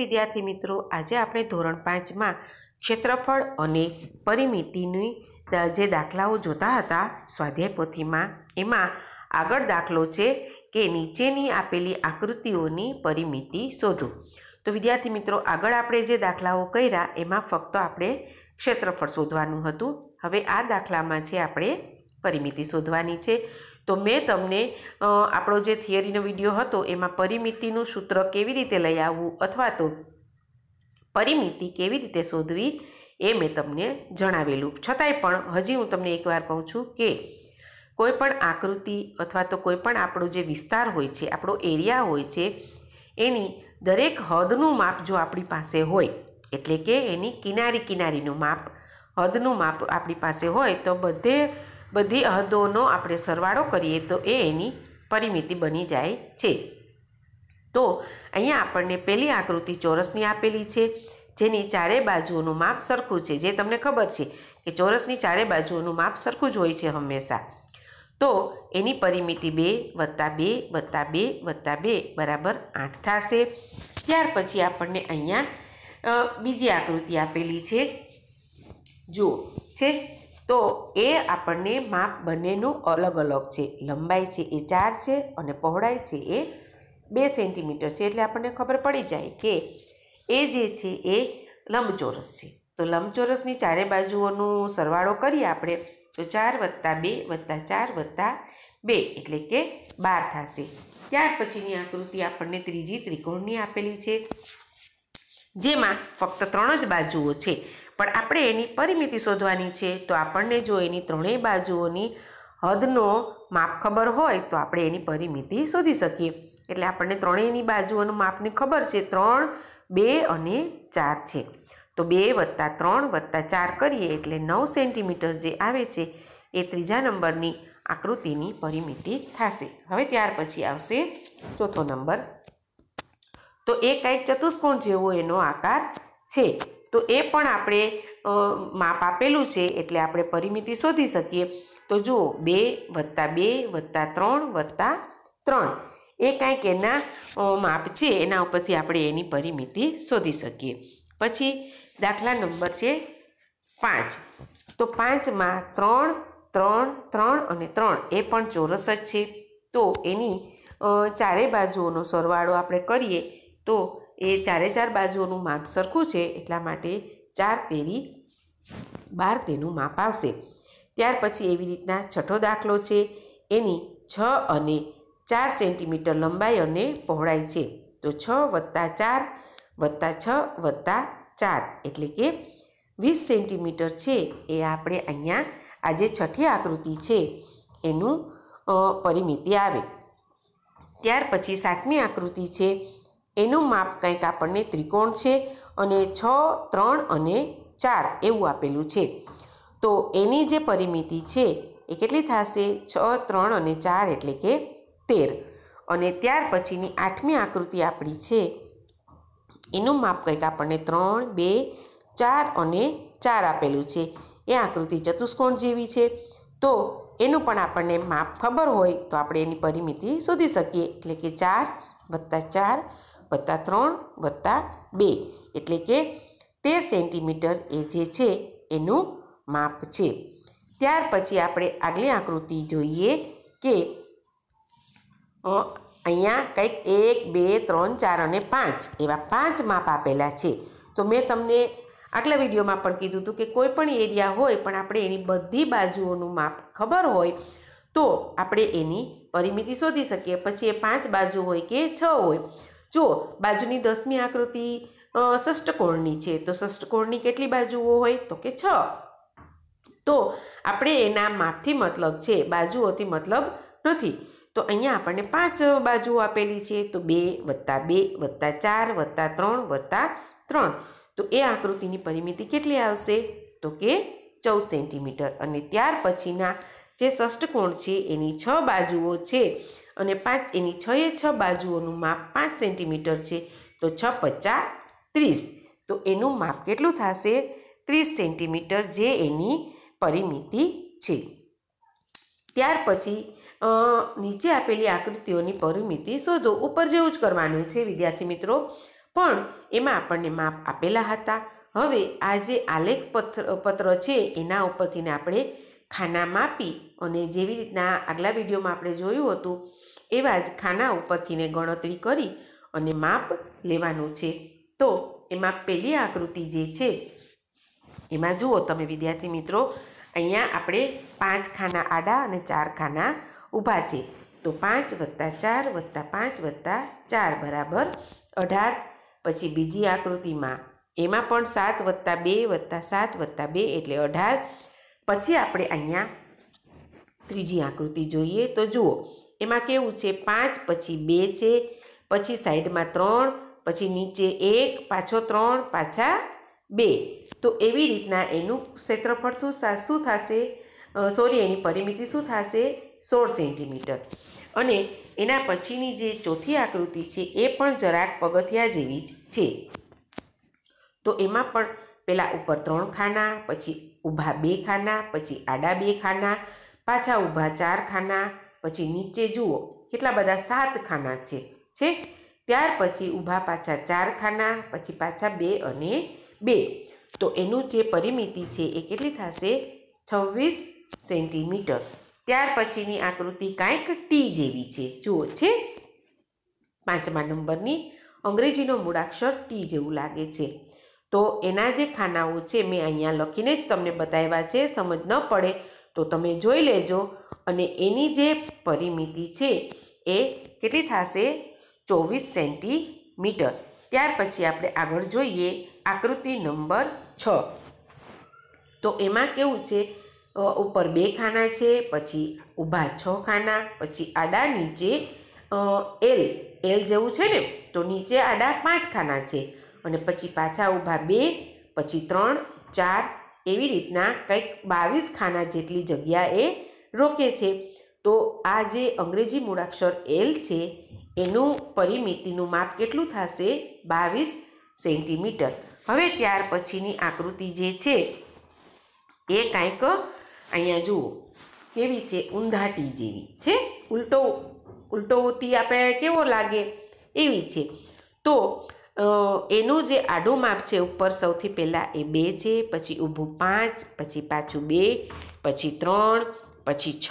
વિદ્યાર્થી મિત્રો આજે આપણે ધોરણ પાંચમાં ક્ષેત્રફળ અને પરિમિતિની જે દાખલાઓ જોતા હતા સ્વાધ્યાય પોથીમાં એમાં આગળ દાખલો છે કે નીચેની આપેલી આકૃતિઓની પરિમિતિ શોધો તો વિદ્યાર્થી મિત્રો આગળ આપણે જે દાખલાઓ કર્યા એમાં ફક્ત આપણે ક્ષેત્રફળ શોધવાનું હતું હવે આ દાખલામાં છે આપણે પરિમિતિ શોધવાની છે તો મેં તમને આપણો જે થિયરીનો વિડીયો હતો એમાં પરિમિતિનું સૂત્ર કેવી રીતે લઈ આવવું અથવા તો પરિમિતિ કેવી રીતે શોધવી એ મેં તમને જણાવેલું છતાંય પણ હજી હું તમને એકવાર કહું છું કે કોઈપણ આકૃતિ અથવા તો કોઈપણ આપણો જે વિસ્તાર હોય છે આપણો એરિયા હોય છે એની દરેક હદનું માપ જો આપણી પાસે હોય એટલે કે એની કિનારી કિનારીનું માપ હદનું માપ આપણી પાસે હોય તો બધે બધી હદોનો આપણે સરવાળો કરીએ તો એ એની પરિમિતિ બની જાય છે તો અહીંયા આપણને પહેલી આકૃતિ ચોરસની આપેલી છે જેની ચારે બાજુઓનું માપ સરખું છે જે તમને ખબર છે કે ચોરસની ચારે બાજુઓનું માપ સરખું જ હોય છે હંમેશા તો એની પરિમિતિ બે વત્તા બે વત્તા બે વત્તા બે બરાબર આઠ થશે ત્યાર પછી આપણને અહીંયા બીજી આકૃતિ આપેલી છે જુઓ છે તો એ આપણને માપ બંનેનું અલગ અલગ છે લંબાઈ છે એ ચાર છે અને પહોળાઈ છે એ બે સેન્ટીમીટર છે એટલે આપણને ખબર પડી જાય કે એ જે છે એ લંબચોરસ છે તો લંબચોરસની ચારે બાજુઓનું સરવાળો કરીએ આપણે તો ચાર વત્તા બે વત્તા ચાર વત્તા બે એટલે કે બાર થશે ત્યાર પછીની આકૃતિ આપણને ત્રીજી ત્રિકોણની આપેલી છે જેમાં ફક્ત ત્રણ જ બાજુઓ છે પણ આપણે એની પરિમિતિ શોધવાની છે તો આપણને જો એની ત્રણેય બાજુઓની હદનો માપ ખબર હોય તો આપણે એની પરિમિતિ શોધી શકીએ એટલે આપણને ત્રણેયની બાજુઓનું માપની ખબર છે ત્રણ બે અને ચાર છે તો બે વત્તા ત્રણ વત્તા ચાર કરીએ એટલે નવ સેન્ટીમીટર જે આવે છે એ ત્રીજા નંબરની આકૃતિની પરિમિતિ થશે હવે ત્યાર પછી આવશે ચોથો નંબર તો એ કંઈક ચતુષ્કોણ જેવો એનો આકાર છે તો એ પણ આપણે માપ આપેલું છે એટલે આપણે પરિમિતિ શોધી શકીએ તો જુઓ બે વત્તા બે વત્તા ત્રણ વત્તા ત્રણ એ કાંઈક એના માપ છે એના ઉપરથી આપણે એની પરિમિતિ શોધી શકીએ પછી દાખલા નંબર છે પાંચ તો પાંચમાં ત્રણ ત્રણ ત્રણ અને ત્રણ એ પણ ચોરસ જ છે તો એની ચારે બાજુઓનો સરવાળો આપણે કરીએ તો એ ચારે ચાર બાજુઓનું માપ સરખું છે એટલા માટે ચાર તેરી બાર તેનું માપ આવશે ત્યાર પછી એવી રીતના છઠ્ઠો દાખલો છે એની છ અને ચાર સેન્ટીમીટર લંબાઈ અને પહોળાઈ છે તો છ વત્તા ચાર વત્તા છ વત્તા ચાર એટલે કે વીસ સેન્ટીમીટર છે એ આપણે અહીંયા આ જે છઠ્ઠી આકૃતિ છે એનું પરિમિતિ આવે ત્યાર પછી સાતમી આકૃતિ છે એનું માપ કંઈક આપણને ત્રિકોણ છે અને છ ત્રણ અને ચાર એવું આપેલું છે તો એની જે પરિમિતિ છે એ કેટલી થશે છ ત્રણ અને ચાર એટલે કે તેર અને ત્યાર પછીની આઠમી આકૃતિ આપણી છે એનું માપ કંઈક આપણને ત્રણ બે ચાર અને ચાર આપેલું છે એ આકૃતિ ચતુષ્કોણ જેવી છે તો એનું પણ આપણને માપ ખબર હોય તો આપણે એની પરિમિતિ શોધી શકીએ એટલે કે ચાર વત્તા ચાર વત્તા ત્રણ વત્તા બે એટલે કે તેર સેન્ટીમીટર એ જે છે એનું માપ છે ત્યાર પછી આપણે આગલી આકૃતિ જોઈએ કે અહીંયા કંઈક એક બે ત્રણ ચાર અને પાંચ એવા પાંચ માપ આપેલા છે તો મેં તમને આગલા વિડીયોમાં પણ કીધું હતું કે કોઈ પણ એરિયા હોય પણ આપણે એની બધી બાજુઓનું માપ ખબર હોય તો આપણે એની પરિમિતિ શોધી શકીએ પછી એ પાંચ બાજુ હોય કે છ હોય જો બાજુની દસમી આકૃતિ ષષ્ટકોણની છે તો ષષ્ટકોણની કેટલી બાજુઓ હોય તો કે છ તો આપણે એના માપથી મતલબ છે બાજુઓથી મતલબ નથી તો અહીંયા આપણને પાંચ બાજુઓ આપેલી છે તો બે વત્તા બે વત્તા ચાર વત્તા ત્રણ વત્તા ત્રણ તો એ આકૃતિની પરિમિતિ કેટલી આવશે તો કે ચૌદ સેન્ટીમીટર અને ત્યાર પછીના જે ષષ્ટકોણ છે એની છ બાજુઓ છે અને પાંચ એની છ છ બાજુઓનું માપ પાંચ સેન્ટીમીટર છે તો છ પચાસ ત્રીસ તો એનું માપ કેટલું થશે ત્રીસ સેન્ટીમીટર જે એની પરિમિતિ છે ત્યાર પછી નીચે આપેલી આકૃતિઓની પરિમિતિ શોધો ઉપર જેવું જ કરવાનું છે વિદ્યાર્થી મિત્રો પણ એમાં આપણને માપ આપેલા હતા હવે આ જે આલેખ પત્ર પત્ર છે એના ઉપરથીને આપણે ખાના માપી અને જેવી રીતના આગલા વિડીયોમાં આપણે જોયું હતું એવા જ ખાના ઉપરથીને ગણતરી કરી અને માપ લેવાનું છે તો એમાં પહેલી આકૃતિ જે છે એમાં જુઓ તમે વિદ્યાર્થી મિત્રો અહીંયા આપણે પાંચ ખાના આડા અને ચાર ખાના ઊભા છે તો પાંચ વત્તા ચાર વત્તા પાંચ વત્તા ચાર બરાબર અઢાર પછી બીજી આકૃતિમાં એમાં પણ સાત વત્તા બે વત્તા સાત વત્તા બે એટલે અઢાર પછી આપણે અહીંયા ત્રીજી આકૃતિ જોઈએ તો જુઓ એમાં કેવું છે પાંચ પછી બે છે પછી સાઈડમાં ત્રણ પછી નીચે એક પાછો ત્રણ પાછા બે તો એવી રીતના એનું ક્ષેત્રફળ શું થશે સોરી એની પરિમિતિ શું થશે સોળ સેન્ટીમીટર અને એના પછીની જે ચોથી આકૃતિ છે એ પણ જરાક પગથિયા જેવી જ છે તો એમાં પણ પહેલાં ઉપર ત્રણ ખાના પછી ઊભા બે ખાના પછી આડા બે ખાના પાછા ઊભા ચાર ખાના પછી નીચે જુઓ કેટલા બધા સાત ખાના છે છે ત્યાર પછી ઊભા પાછા ચાર ખાના પછી પાછા બે અને બે તો એનું જે પરિમિતિ છે એ કેટલી થશે છવ્વીસ સેન્ટીમીટર ત્યાર પછીની આકૃતિ કાંઈક ટી જેવી છે જુઓ છે પાંચમા નંબરની અંગ્રેજીનો મૂળાક્ષર ટી જેવું લાગે છે તો એના જે ખાનાઓ છે મેં અહીંયા લખીને જ તમને બતાવ્યા છે સમજ ન પડે તો તમે જોઈ લેજો અને એની જે પરિમિતિ છે એ કેટલી થશે ચોવીસ સેન્ટીમીટર ત્યાર પછી આપણે આગળ જોઈએ આકૃતિ નંબર છ તો એમાં કેવું છે ઉપર બે ખાના છે પછી ઊભા છ ખાના પછી આડા નીચે એલ એલ જેવું છે ને તો નીચે આડા પાંચ ખાના છે અને પછી પાછા ઊભા બે પછી ત્રણ ચાર એવી રીતના કંઈક બાવીસ ખાના જેટલી જગ્યા એ રોકે છે તો આ જે અંગ્રેજી મૂળાક્ષર એલ છે એનું પરિમિતિનું માપ કેટલું થશે બાવીસ સેન્ટીમીટર હવે ત્યાર પછીની આકૃતિ જે છે એ કાંઈક અહીંયા જુઓ કેવી છે ઊંધાટી જેવી છે ઉલટો ઉલટો ઉટી આપણે કેવો લાગે એવી છે તો એનું જે આડું માપ છે ઉપર સૌથી પહેલાં એ બે છે પછી ઊભું પાંચ પછી પાછું બે પછી ત્રણ પછી છ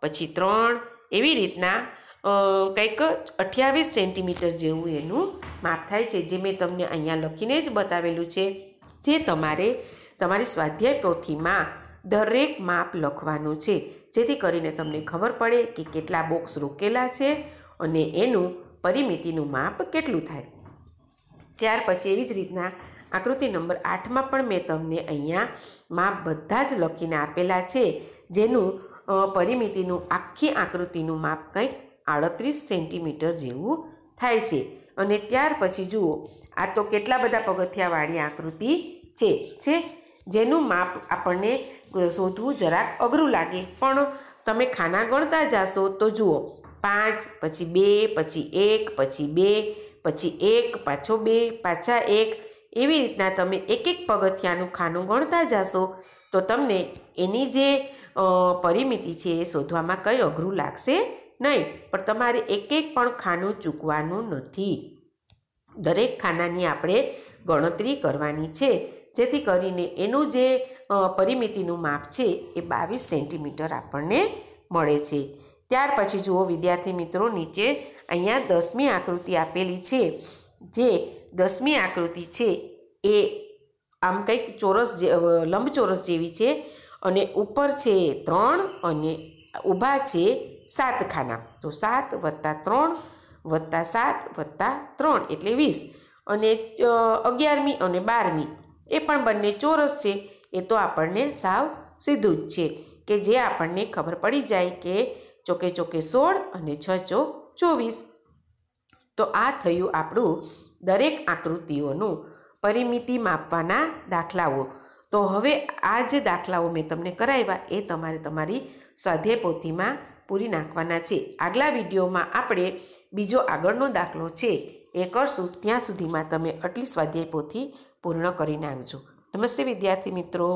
પછી ત્રણ એવી રીતના કંઈક અઠ્યાવીસ સેન્ટીમીટર જેવું એનું માપ થાય છે જે મેં તમને અહીંયા લખીને જ બતાવેલું છે જે તમારે તમારી સ્વાધ્યાય પોથીમાં દરેક માપ લખવાનું છે જેથી કરીને તમને ખબર પડે કે કેટલા બોક્સ રોકેલા છે અને એનું પરિમિતિનું માપ કેટલું થાય ત્યાર પછી એવી જ રીતના આકૃતિ નંબર આઠમાં પણ મેં તમને અહીંયા માપ બધા જ લખીને આપેલા છે જેનું પરિમિતિનું આખી આકૃતિનું માપ કંઈક આડત્રીસ સેન્ટીમીટર જેવું થાય છે અને ત્યાર પછી જુઓ આ તો કેટલા બધા પગથિયાવાળી આકૃતિ છે છે જેનું માપ આપણને શોધવું જરાક અઘરું લાગે પણ તમે ખાના ગણતા જાશો તો જુઓ પાંચ પછી બે પછી એક પછી બે પછી એક પાછો બે પાછા એક એવી રીતના તમે એક એક પગથિયાનું ખાનું ગણતા જશો તો તમને એની જે પરિમિતિ છે એ શોધવામાં કંઈ અઘરું લાગશે નહીં પણ તમારે એક એક પણ ખાનું ચૂકવાનું નથી દરેક ખાનાની આપણે ગણતરી કરવાની છે જેથી કરીને એનું જે પરિમિતિનું માપ છે એ બાવીસ સેન્ટીમીટર આપણને મળે છે ત્યાર પછી જુઓ વિદ્યાર્થી મિત્રો નીચે અહીંયા દસમી આકૃતિ આપેલી છે જે દસમી આકૃતિ છે એ આમ કંઈક ચોરસ લંબચોરસ જેવી છે અને ઉપર છે ત્રણ અને ઊભા છે સાત ખાના તો સાત વત્તા ત્રણ વત્તા સાત વત્તા ત્રણ એટલે વીસ અને અગિયારમી અને બારમી એ પણ બંને ચોરસ છે એ તો આપણને સાવ સીધું જ છે કે જે આપણને ખબર પડી જાય કે ચોકે ચોકે સોળ અને છ ચોક ચોવીસ તો આ થયું આપણું દરેક આકૃતિઓનું પરિમિતિ માપવાના દાખલાઓ તો હવે આ જે દાખલાઓ મેં તમને કરાવ્યા એ તમારે તમારી સ્વાધ્યાય પોથીમાં પૂરી નાખવાના છે આગલા વિડીયોમાં આપણે બીજો આગળનો દાખલો છે એ કરશું ત્યાં સુધીમાં તમે આટલી સ્વાધ્યાય પોથી પૂર્ણ કરી નાખજો નમસ્તે વિદ્યાર્થી મિત્રો